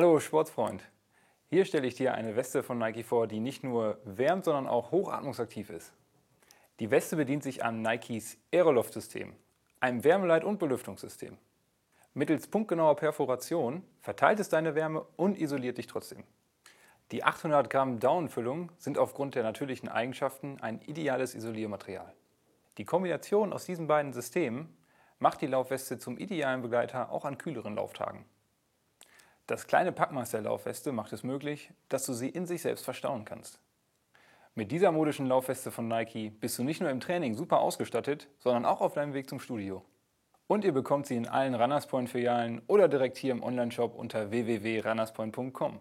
Hallo Sportsfreund! Hier stelle ich dir eine Weste von Nike vor, die nicht nur wärmt, sondern auch hochatmungsaktiv ist. Die Weste bedient sich an Nikes Aeroloft-System, einem Wärmeleit- und Belüftungssystem. Mittels punktgenauer Perforation verteilt es deine Wärme und isoliert dich trotzdem. Die 800 Gramm down sind aufgrund der natürlichen Eigenschaften ein ideales Isoliermaterial. Die Kombination aus diesen beiden Systemen macht die Laufweste zum idealen Begleiter auch an kühleren Lauftagen. Das kleine Packmaster der Laufweste macht es möglich, dass du sie in sich selbst verstauen kannst. Mit dieser modischen Laufweste von Nike bist du nicht nur im Training super ausgestattet, sondern auch auf deinem Weg zum Studio. Und ihr bekommt sie in allen Runners Point Filialen oder direkt hier im Onlineshop unter www.runnerspoint.com.